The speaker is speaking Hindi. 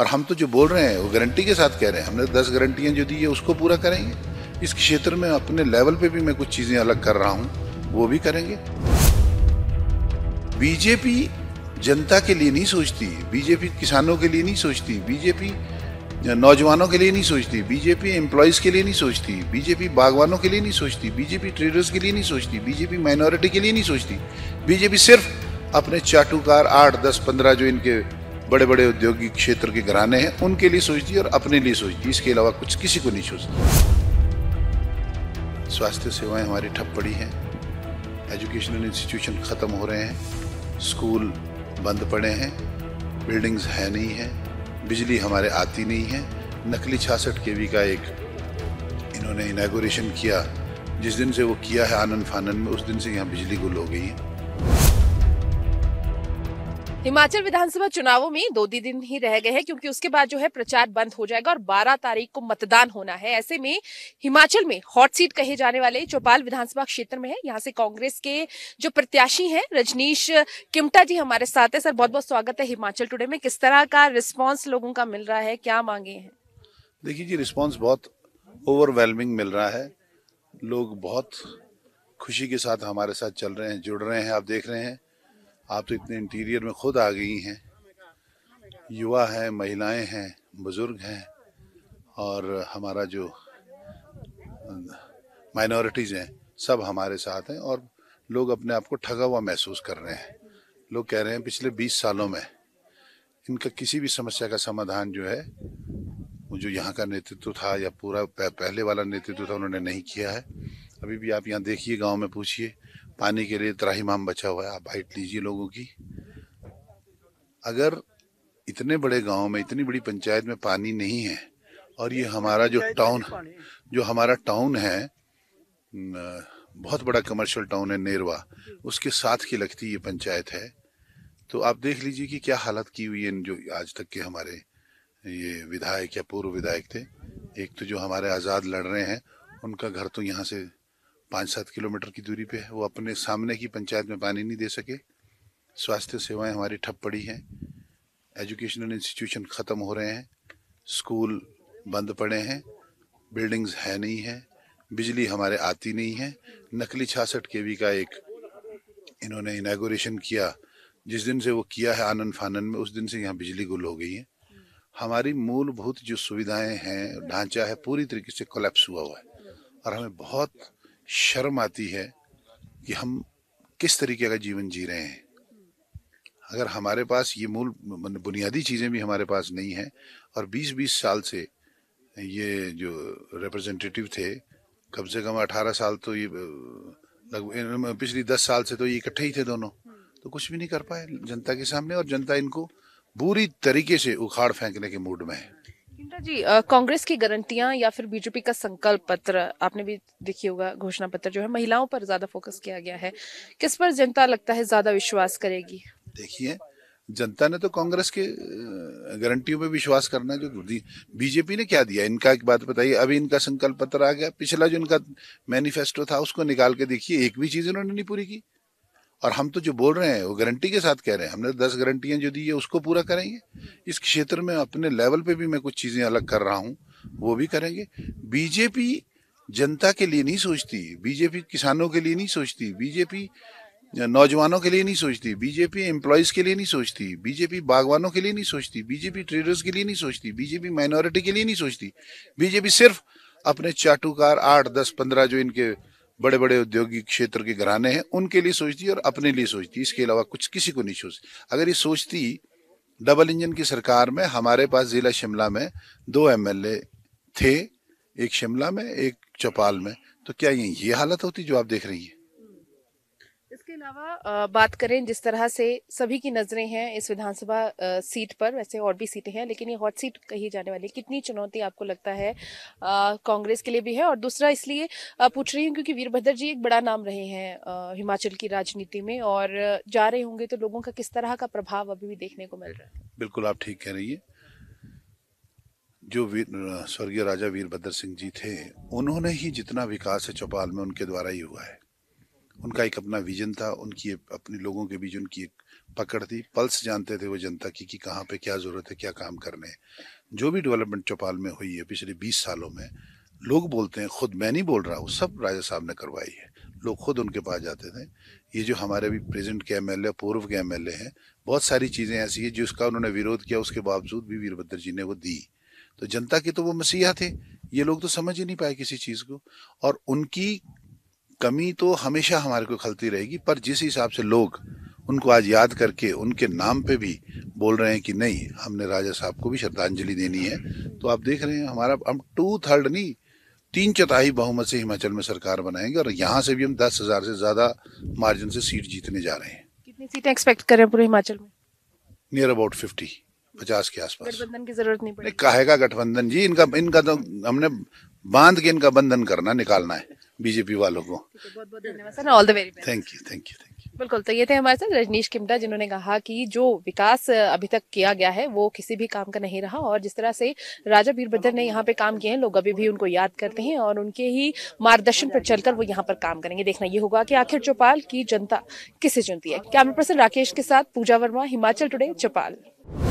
और हम तो जो बोल रहे हैं वो गारंटी के साथ कह रहे हैं हमने दस गारंटियाँ जो दी है उसको पूरा करेंगे इस क्षेत्र में अपने लेवल पे भी मैं कुछ चीज़ें अलग कर रहा हूँ वो भी करेंगे बीजेपी जनता के लिए नहीं सोचती बीजेपी किसानों के लिए नहीं सोचती बीजेपी नौजवानों के लिए नहीं सोचती बीजेपी एम्प्लॉयज़ के लिए नहीं सोचती बीजेपी बागवानों के लिए नहीं सोचती बीजेपी ट्रेडर्स के लिए नहीं सोचती बीजेपी माइनॉरिटी के लिए नहीं सोचती बीजेपी सिर्फ अपने चाटुकार आठ दस पंद्रह जो इनके बड़े बड़े औद्योगिक क्षेत्र के घराने हैं उनके लिए सोचती और अपने लिए सोचती इसके अलावा कुछ किसी को नहीं सोचती स्वास्थ्य सेवाएं हमारी ठप पड़ी हैं एजुकेशनल इंस्टीट्यूशन ख़त्म हो रहे हैं स्कूल बंद पड़े हैं बिल्डिंग्स है नहीं है बिजली हमारे आती नहीं है नकली छियासठ के का एक इन्होंने इनागोरेशन किया जिस दिन से वो किया है आनंद फानन में उस दिन से यहाँ बिजली गुल हो गई है हिमाचल विधानसभा चुनावों में दो दिन ही रह गए हैं क्योंकि उसके बाद जो है प्रचार बंद हो जाएगा और 12 तारीख को मतदान होना है ऐसे में हिमाचल में हॉट सीट कहे जाने वाले चौपाल विधानसभा क्षेत्र में है यहाँ से कांग्रेस के जो प्रत्याशी हैं रजनीश किमटा जी हमारे साथ है सर बहुत बहुत स्वागत है हिमाचल टुडे में किस तरह का रिस्पॉन्स लोगों का मिल रहा है क्या मांगे हैं देखिए जी रिस्पॉन्स बहुत ओवरवेलमिंग मिल रहा है लोग बहुत खुशी के साथ हमारे साथ चल रहे हैं जुड़ रहे हैं आप देख रहे हैं आप तो इतने इंटीरियर में खुद आ गई हैं युवा हैं महिलाएं हैं बुज़ुर्ग हैं और हमारा जो माइनॉरिटीज़ हैं सब हमारे साथ हैं और लोग अपने आप को ठगा हुआ महसूस कर रहे हैं लोग कह रहे हैं पिछले 20 सालों में इनका किसी भी समस्या का समाधान जो है जो यहाँ का नेतृत्व था या पूरा पहले वाला नेतृत्व था उन्होंने नहीं किया है अभी भी आप यहाँ देखिए गांव में पूछिए पानी के लिए माम बचा हुआ है आप हाइट लीजिए लोगों की अगर इतने बड़े गांव में इतनी बड़ी पंचायत में पानी नहीं है और ये हमारा जो टाउन जो हमारा टाउन है बहुत बड़ा कमर्शियल टाउन है नेरवा उसके साथ की लगती ये पंचायत है तो आप देख लीजिए कि क्या हालत की हुई है जो आज तक के हमारे ये विधायक या पूर्व विधायक थे एक तो जो हमारे आज़ाद लड़ रहे हैं उनका घर तो यहाँ से पाँच सात किलोमीटर की दूरी पे है वो अपने सामने की पंचायत में पानी नहीं दे सके स्वास्थ्य सेवाएं हमारी ठप पड़ी हैं एजुकेशनल इंस्टीट्यूशन ख़त्म हो रहे हैं स्कूल बंद पड़े हैं बिल्डिंग्स है नहीं है बिजली हमारे आती नहीं है नकली छियासठ के का एक इन्होंने इनागोरेशन किया जिस दिन से वो किया है आनंद फानन में उस दिन से यहाँ बिजली गुल हो गई है हमारी मूलभूत जो सुविधाएं हैं ढांचा है पूरी तरीके से कोलेप्स हुआ हुआ है और हमें बहुत शर्म आती है कि हम किस तरीके का जीवन जी रहे हैं अगर हमारे पास ये मूल बुनियादी चीज़ें भी हमारे पास नहीं हैं और 20-20 साल से ये जो रिप्रेजेंटेटिव थे कम से कम 18 साल तो ये लगभग पिछली 10 साल से तो ये इकट्ठे ही थे दोनों तो कुछ भी नहीं कर पाए जनता के सामने और जनता इनको बुरी तरीके से उखाड़ फेंकने के मूड में है जी कांग्रेस की गारंटियां या फिर बीजेपी का संकल्प पत्र आपने भी देखी होगा घोषणा पत्र जो है महिलाओं पर ज्यादा फोकस किया गया है किस पर जनता लगता है ज्यादा विश्वास करेगी देखिए जनता ने तो कांग्रेस के गारंटियों पे विश्वास करना जो दी बीजेपी ने क्या दिया इनका एक बात बताइए अभी इनका संकल्प पत्र आ गया पिछला जो इनका मैनिफेस्टो था उसको निकाल के देखिए एक भी चीज इन्होंने नहीं पूरी की और हम तो जो बोल रहे हैं वो गारंटी के साथ कह रहे हैं हमने दस गारंटियाँ जो दी है उसको पूरा करेंगे इस क्षेत्र में अपने लेवल पे भी मैं कुछ चीज़ें अलग कर रहा हूँ वो भी करेंगे बीजेपी जनता के लिए नहीं सोचती बीजेपी किसानों के लिए नहीं सोचती बीजेपी नौजवानों के लिए नहीं सोचती बीजेपी एम्प्लॉयज़ के लिए नहीं सोचती बीजेपी बागवानों के लिए नहीं सोचती बीजेपी ट्रेडर्स के लिए नहीं सोचती बीजेपी माइनॉरिटी के लिए नहीं सोचती बीजेपी सिर्फ अपने चाटुकार आठ दस पंद्रह जो इनके बड़े बड़े औद्योगिक क्षेत्र के घराने हैं उनके लिए सोचती और अपने लिए सोचती इसके अलावा कुछ किसी को नहीं सोचती अगर ये सोचती डबल इंजन की सरकार में हमारे पास ज़िला शिमला में दो एम थे एक शिमला में एक चौपाल में तो क्या ये ये हालत होती जो आप देख रही है इसके अलावा बात करें जिस तरह से सभी की नज़रें हैं इस विधानसभा सीट पर वैसे और भी सीटें हैं लेकिन ये हॉट सीट कही जाने वाली कितनी चुनौती आपको लगता है कांग्रेस के लिए भी है और दूसरा इसलिए पूछ रही हूँ क्योंकि वीरभद्र जी एक बड़ा नाम रहे हैं हिमाचल की राजनीति में और जा रहे होंगे तो लोगों का किस तरह का प्रभाव अभी भी देखने को मिल रहा है बिल्कुल आप ठीक कह रही है जो वीर स्वर्गीय राजा वीरभद्र सिंह जी थे उन्होंने ही जितना विकास है चौपाल में उनके द्वारा ही हुआ है उनका एक अपना विजन था उनकी अपने लोगों के बीच उनकी एक पकड़ थी पल्स जानते थे वो जनता की कि कहाँ पे क्या ज़रूरत है क्या काम करने हैं जो भी डेवलपमेंट चौपाल में हुई है पिछले बीस सालों में लोग बोलते हैं खुद मैं नहीं बोल रहा हूँ सब राजा साहब ने करवाई है लोग खुद उनके पास जाते थे ये जो हमारे भी प्रेजेंट के एम एल पूर्व के एम हैं बहुत सारी चीज़ें ऐसी हैं जिसका उन्होंने विरोध किया उसके बावजूद भी वीरभद्र जी ने वो दी तो जनता के तो वो मसीहा थे ये लोग तो समझ ही नहीं पाए किसी चीज़ को और उनकी कमी तो हमेशा हमारे को खलती रहेगी पर जिस हिसाब से लोग उनको आज याद करके उनके नाम पे भी बोल रहे हैं कि नहीं हमने राजा साहब को भी श्रद्धांजलि देनी है तो आप देख रहे हैं हमारा हम टू थर्ड नहीं तीन चौथाई बहुमत से हिमाचल में सरकार बनाएंगे और यहाँ से भी हम दस हजार से ज्यादा मार्जिन से सीट जीतने जा रहे हैं कितनी सीटें एक्सपेक्ट करें पूरे हिमाचल में नियर अबाउट फिफ्टी पचास के आसपास गठबंधन की जरूरत नहीं पड़ेगी कहेगा गठबंधन जी इनका इनका तो हमने बांध के इनका बंधन करना निकालना है बीजेपी वालों को thank you thank you thank you बिल्कुल तो ये थे हमारे साथ रजनीश किमटा जिन्होंने कहा कि जो विकास अभी तक किया गया है वो किसी भी काम का नहीं रहा और जिस तरह से राजा वीरभद्र ने यहाँ पे काम किए हैं लोग अभी भी उनको याद करते हैं और उनके ही मार्गदर्शन पर चलकर वो यहाँ पर काम करेंगे देखना ये होगा कि आखिर चौपाल की जनता किसे चुनती है कैमरा पर्सन राकेश के साथ पूजा वर्मा हिमाचल टुडे चौपाल